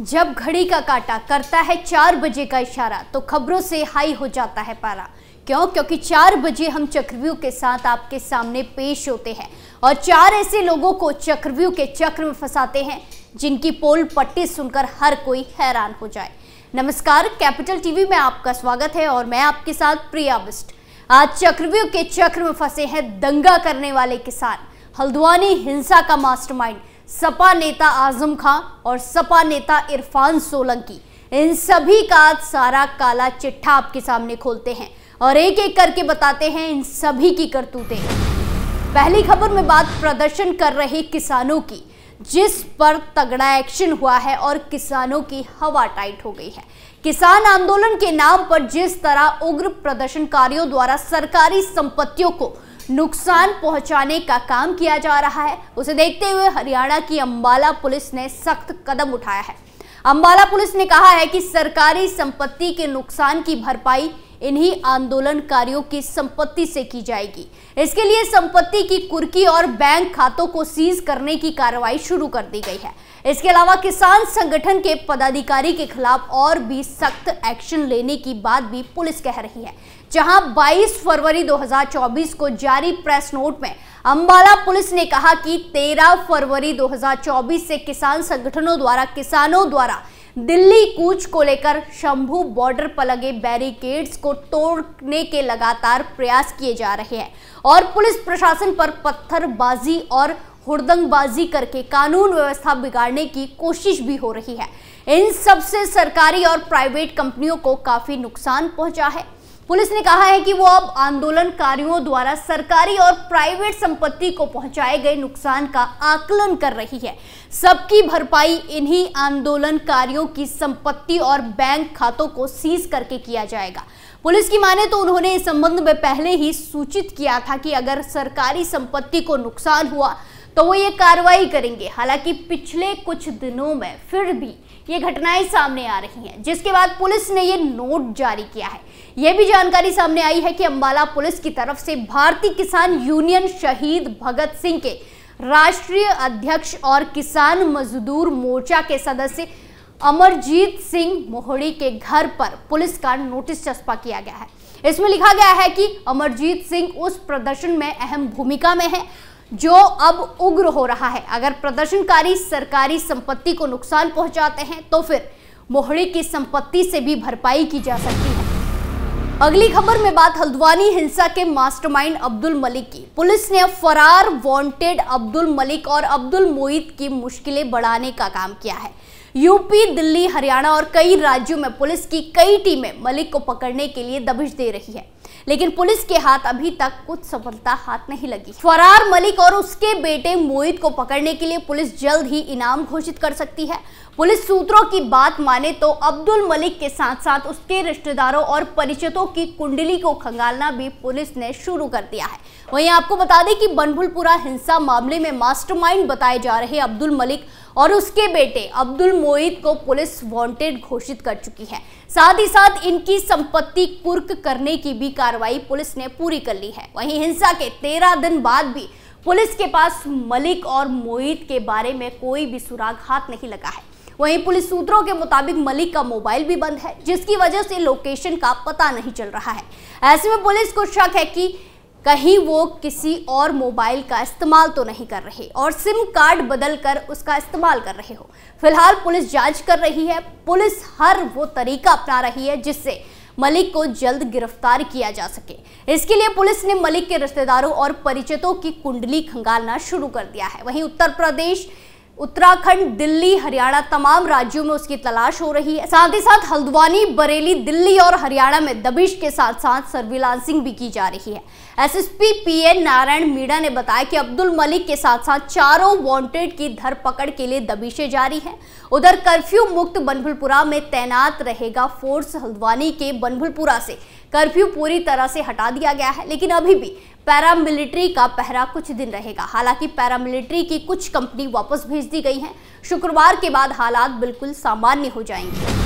जब घड़ी का काटा करता है चार बजे का इशारा तो खबरों से हाई हो जाता है पारा क्यों क्योंकि चार बजे हम चक्रव्यूह के साथ आपके सामने पेश होते हैं और चार ऐसे लोगों को चक्रव्यूह के चक्र में फंसाते हैं जिनकी पोल पट्टी सुनकर हर कोई हैरान हो जाए नमस्कार कैपिटल टीवी में आपका स्वागत है और मैं आपके साथ प्रिया बिस्ट आज चक्रव्यूह के चक्र में फंसे हैं दंगा करने वाले किसान हल्द्वानी हिंसा का मास्टरमाइंड सपा नेता आजम खां और सपा नेता इरफान सोलंकी इन सभी का सारा काला चिट्ठा आपके सामने खोलते हैं और एक एक करके बताते हैं इन सभी की करतूतें पहली खबर में बात प्रदर्शन कर रहे किसानों की जिस पर तगड़ा एक्शन हुआ है और किसानों की हवा टाइट हो गई है किसान आंदोलन के नाम पर जिस तरह उग्र प्रदर्शनकारियों द्वारा सरकारी संपत्तियों को नुकसान पहुंचाने का काम किया जा रहा है उसे देखते हुए हरियाणा की अंबाला पुलिस ने सख्त कदम उठाया है अंबाला पुलिस ने कहा है कि सरकारी संपत्ति के नुकसान की भरपाई इन्हीं आंदोलनकारियों की संपत्ति से की जाएगी इसके लिए संपत्ति की कुर्की और बैंक खातों को सीज करने की कार्रवाई शुरू कर दी गई है इसके अलावा किसान संगठन के पदाधिकारी के खिलाफ और भी सख्त एक्शन लेने की बात भी पुलिस कह रही है जहां 22 फरवरी 2024 को जारी प्रेस नोट में अंबाला पुलिस ने कहा कि 13 फरवरी 2024 से किसान संगठनों द्वारा किसानों द्वारा दिल्ली कूच को लेकर शंभू बॉर्डर पर लगे बैरिकेड्स को तोड़ने के लगातार प्रयास किए जा रहे हैं और पुलिस प्रशासन पर पत्थरबाजी और हुड़दंगबाजी करके कानून व्यवस्था बिगाड़ने की कोशिश भी हो रही है इन सबसे सरकारी और प्राइवेट कंपनियों को काफी नुकसान पहुंचा है पुलिस ने कहा है कि वो अब आंदोलनकारियों द्वारा सरकारी और प्राइवेट संपत्ति को पहुंचाए गए नुकसान का आकलन कर रही है सबकी भरपाई इन्हीं आंदोलनकारियों की संपत्ति और बैंक खातों को सीज करके किया जाएगा पुलिस की माने तो उन्होंने इस संबंध में पहले ही सूचित किया था कि अगर सरकारी संपत्ति को नुकसान हुआ तो वो ये कार्रवाई करेंगे हालांकि पिछले कुछ दिनों में फिर भी ये घटनाएं सामने आ रही हैं जिसके बाद पुलिस ने ये नोट जारी किया है ये भी जानकारी सामने आई है कि अंबाला पुलिस की तरफ से भारतीय किसान यूनियन शहीद भगत सिंह के राष्ट्रीय अध्यक्ष और किसान मजदूर मोर्चा के सदस्य अमरजीत सिंह मोहड़ी के घर पर पुलिस का नोटिस चस्पा किया गया है इसमें लिखा गया है कि अमरजीत सिंह उस प्रदर्शन में अहम भूमिका में है जो अब उग्र हो रहा है अगर प्रदर्शनकारी सरकारी संपत्ति को नुकसान पहुंचाते हैं तो फिर मोहड़ी की संपत्ति से भी भरपाई की जा सकती है अगली खबर में बात हल्द्वानी हिंसा के मास्टरमाइंड अब्दुल मलिक की पुलिस ने फरार वांटेड अब्दुल मलिक और अब्दुल मोहित की मुश्किलें बढ़ाने का काम किया है यूपी दिल्ली हरियाणा और कई राज्यों में पुलिस की कई टीमें मलिक को पकड़ने के लिए दबिश दे रही है लेकिन पुलिस के हाथ अभी तक कुछ सफलता हाथ नहीं लगी फरार मलिक और उसके बेटे मोहित को पकड़ने के लिए पुलिस जल्द ही इनाम घोषित कर सकती है पुलिस सूत्रों की बात माने तो अब्दुल मलिक के साथ साथ उसके रिश्तेदारों और परिचितों की कुंडली को खंगालना भी पुलिस ने शुरू कर दिया है वहीं आपको बता दें कि बनभुलपुरा हिंसा मामले में मास्टरमाइंड बताए जा रहे अब्दुल मलिक और उसके बेटे अब्दुल मोहित को पुलिस वांटेड घोषित कर चुकी है साथ ही साथ इनकी संपत्ति कुर्क करने की भी कार्रवाई पुलिस ने पूरी कर ली है वहीं हिंसा के तेरह दिन बाद भी पुलिस के पास मलिक और मोहित के बारे में कोई भी सुराग हाथ नहीं लगा है वहीं पुलिस सूत्रों के मुताबिक मलिक का मोबाइल भी बंद है जिसकी वजह से लोकेशन का पता नहीं चल रहा है ऐसे में पुलिस को शक है कि कहीं वो किसी और मोबाइल का इस्तेमाल तो नहीं कर रहे और सिम कार्ड बदल कर उसका इस्तेमाल कर रहे हो फिलहाल पुलिस जांच कर रही है पुलिस हर वो तरीका अपना रही है जिससे मलिक को जल्द गिरफ्तार किया जा सके इसके लिए पुलिस ने मलिक के रिश्तेदारों और परिचितों की कुंडली खंगालना शुरू कर दिया है वहीं उत्तर प्रदेश उत्तराखंड दिल्ली हरियाणा तमाम राज्यों में उसकी तलाश हो रही है साथ ही साथ हल्द्वानी बरेली दिल्ली और हरियाणा में दबिश के साथ साथ सर्विलांसिंग भी की जा रही है एसएसपी पीएन नारायण मीणा ने बताया कि अब्दुल मलिक के साथ साथ चारों वांटेड की धरपकड़ के लिए दबिशें जारी हैं उधर कर्फ्यू मुक्त बनभुलपुरा में तैनात रहेगा फोर्स हल्द्वानी के बनभुलपुरा से कर्फ्यू पूरी तरह से हटा दिया गया है लेकिन अभी भी पैरामिलिट्री का पहरा कुछ दिन रहेगा हालांकि पैरामिलिट्री की कुछ कंपनी वापस भेज दी गई हैं शुक्रवार के बाद हालात बिल्कुल सामान्य हो जाएंगे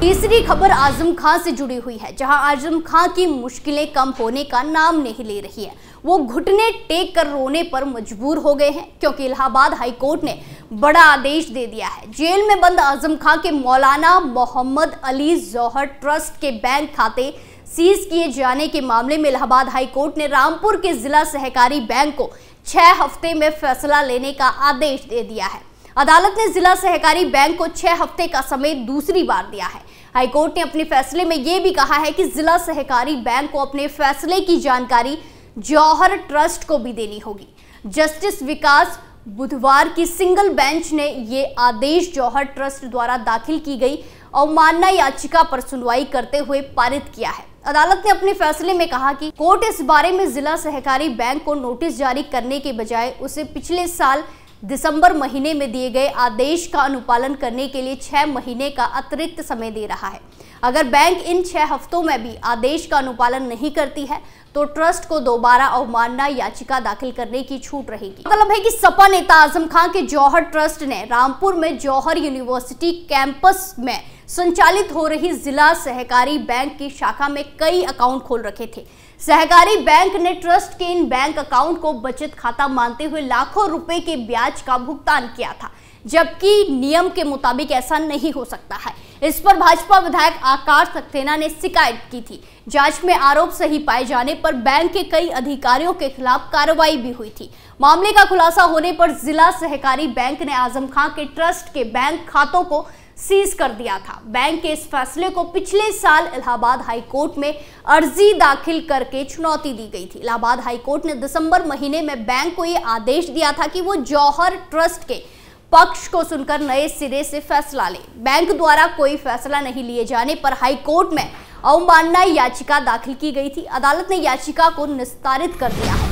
तीसरी खबर आजम खां से जुड़ी हुई है जहां आजम खां की मुश्किलें कम होने का नाम नहीं ले रही है वो घुटने टेक कर रोने पर मजबूर हो गए हैं क्योंकि इलाहाबाद हाईकोर्ट ने बड़ा आदेश दे दिया है जेल में बंद आजम खां के मौलाना मोहम्मद अली जौहर ट्रस्ट के बैंक खाते सीज किए जाने के मामले में इलाहाबाद हाई कोर्ट ने रामपुर के जिला सहकारी बैंक को छह हफ्ते में फैसला लेने का आदेश दे दिया है अदालत ने जिला सहकारी बैंक को छह हफ्ते का समय दूसरी बार दिया है हाईकोर्ट ने अपने फैसले में यह भी कहा है कि जिला सहकारी बैंक को अपने फैसले की जानकारी जौहर ट्रस्ट को भी देनी होगी जस्टिस विकास बुधवार की सिंगल बेंच ने ये आदेश जौहर ट्रस्ट द्वारा दाखिल की गई अवमानना याचिका पर सुनवाई करते हुए पारित किया है अदालत ने अपने फैसले में कहा कि कोर्ट इस बारे में जिला सहकारी बैंक को नोटिस जारी करने के बजाय उसे पिछले साल दिसंबर महीने में दिए गए आदेश का अनुपालन करने के लिए छह महीने का अतिरिक्त समय दे रहा है अगर बैंक इन छह हफ्तों में भी आदेश का अनुपालन नहीं करती है तो ट्रस्ट को दोबारा अवमानना याचिका दाखिल करने की छूट रहेगी मतलब है कि सपा नेता आजम खान के जौहर ट्रस्ट ने रामपुर में जौहर यूनिवर्सिटी कैंपस में संचालित हो रही जिला सहकारी बैंक की शाखा में कई अकाउंट खोल रखे थे सहकारी बैंक ने ट्रस्ट के इन बैंक अकाउंट को बचत खाता मानते हुए लाखों रुपए के ब्याज का भुगतान किया था जबकि नियम के मुताबिक ऐसा नहीं हो सकता है इस पर भाजपा विधायक आकाश सक्सेना ने शिकायत की थी जांच में आरोप सही पाए जाने पर बैंक के कई अधिकारियों के खिलाफ कार्रवाई भी हुई थी मामले का खुलासा होने पर जिला सहकारी बैंक ने आजम खां के ट्रस्ट के बैंक खातों को सीज कर दिया था बैंक के इस फैसले को पिछले साल इलाहाबाद हाई कोर्ट में अर्जी दाखिल करके चुनौती दी गई थी इलाहाबाद हाई कोर्ट ने दिसंबर महीने में बैंक को ये आदेश दिया था कि वो जौहर ट्रस्ट के पक्ष को सुनकर नए सिरे से फैसला ले बैंक द्वारा कोई फैसला नहीं लिए जाने पर हाई कोर्ट में अवमानना याचिका दाखिल की गई थी अदालत ने याचिका को निस्तारित कर दिया है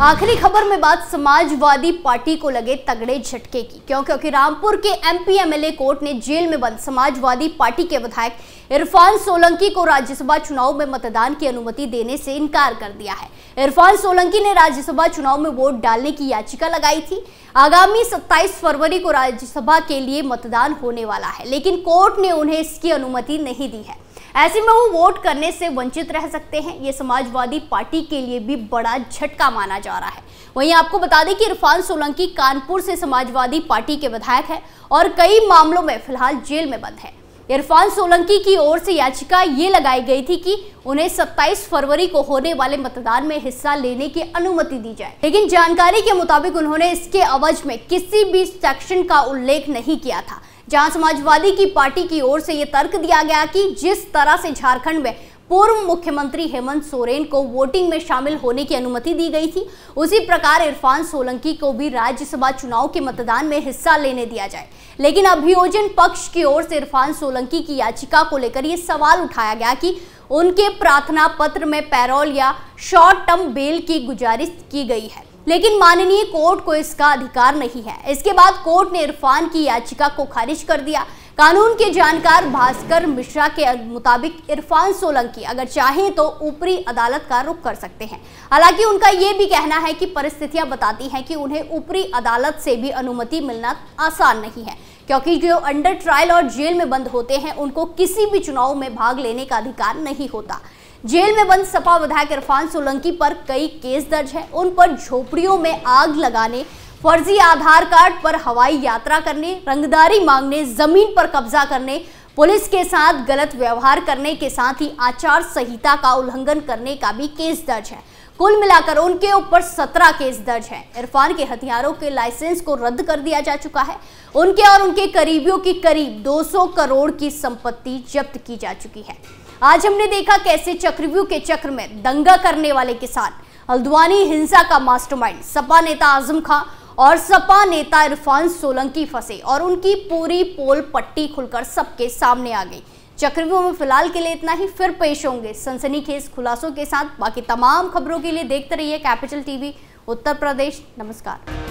आखिरी खबर में बात समाजवादी पार्टी को लगे तगड़े झटके की क्यों क्योंकि रामपुर के एल ए कोर्ट ने जेल में बंद समाजवादी पार्टी के विधायक इरफान सोलंकी को राज्यसभा चुनाव में मतदान की अनुमति देने से इनकार कर दिया है इरफान सोलंकी ने राज्यसभा चुनाव में वोट डालने की याचिका लगाई थी आगामी 27 फरवरी को राज्यसभा के लिए मतदान होने वाला है लेकिन कोर्ट ने उन्हें इसकी अनुमति नहीं दी है ऐसे में वो वोट करने से वंचित रह सकते हैं ये समाजवादी पार्टी के लिए भी बड़ा झटका माना जा रहा है वहीं आपको बता दें कि इरफान सोलंकी कानपुर से समाजवादी पार्टी के विधायक है और कई मामलों में फिलहाल जेल में बंद है इरफान सोलंकी की ओर से याचिका ये लगाई गई थी कि उन्हें 27 फरवरी को होने वाले मतदान में हिस्सा लेने की अनुमति दी जाए लेकिन जानकारी के मुताबिक उन्होंने इसके अवज में किसी भी सेक्शन का उल्लेख नहीं किया था जहां समाजवादी की पार्टी की ओर से यह तर्क दिया गया कि जिस तरह से झारखंड में पूर्व मुख्यमंत्री हेमंत सोरेन को वोटिंग में शामिल होने की अनुमति दी गई थी उसी प्रकार इरफान सोलंकी को भी राज्यसभा चुनाव के मतदान में हिस्सा लेने दिया जाए लेकिन अभियोजन पक्ष की ओर से इरफान सोलंकी की याचिका को लेकर यह सवाल उठाया गया कि उनके प्रार्थना पत्र में पैरोल या शॉर्ट टर्म बेल की गुजारिश की गई है लेकिन माननीय कोर्ट को इसका अधिकार नहीं है इसके बाद कोर्ट ने इरफान की याचिका को खारिज कर दिया कानून के जानकार भास्कर मिश्रा के मुताबिक इरफान सोलंकी अगर चाहें तो ऊपरी अदालत का रुख कर सकते हैं हालांकि उनका ये भी कहना है कि परिस्थितियां बताती हैं कि उन्हें ऊपरी अदालत से भी अनुमति मिलना आसान नहीं है क्योंकि जो अंडर ट्रायल और जेल में बंद होते हैं उनको किसी भी चुनाव में भाग लेने का अधिकार नहीं होता जेल में बंद सपा विधायक इरफान सोलंकी पर कई केस दर्ज हैं उन पर झोपड़ियों में आग लगाने फर्जी आधार कार्ड पर हवाई यात्रा करने रंगदारी मांगने जमीन पर कब्जा करने पुलिस के साथ गलत व्यवहार करने के साथ ही आचार संहिता का उल्लंघन करने का भी केस दर्ज है कुल मिलाकर उनके ऊपर सत्रह केस दर्ज हैं। इरफान के हथियारों के लाइसेंस को रद्द कर दिया जा चुका है उनके और उनके करीबियों की करीब 200 करोड़ की संपत्ति जब्त की जा चुकी है आज हमने देखा कैसे चक्रव्यूह के चक्र में दंगा करने वाले किसान हल्द्वानी हिंसा का मास्टरमाइंड सपा नेता आजम खां और सपा नेता इरफान सोलंकी फंसे और उनकी पूरी पोल पट्टी खुलकर सबके सामने आ गई चक्रव्यूह में फिलहाल के लिए इतना ही फिर पेश होंगे सनसनीखेज खुलासों के साथ बाकी तमाम खबरों के लिए देखते रहिए कैपिटल टीवी उत्तर प्रदेश नमस्कार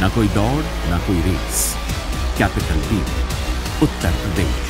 ना कोई दौड़ ना कोई रेस कैपिटल टीम उत्तर प्रदेश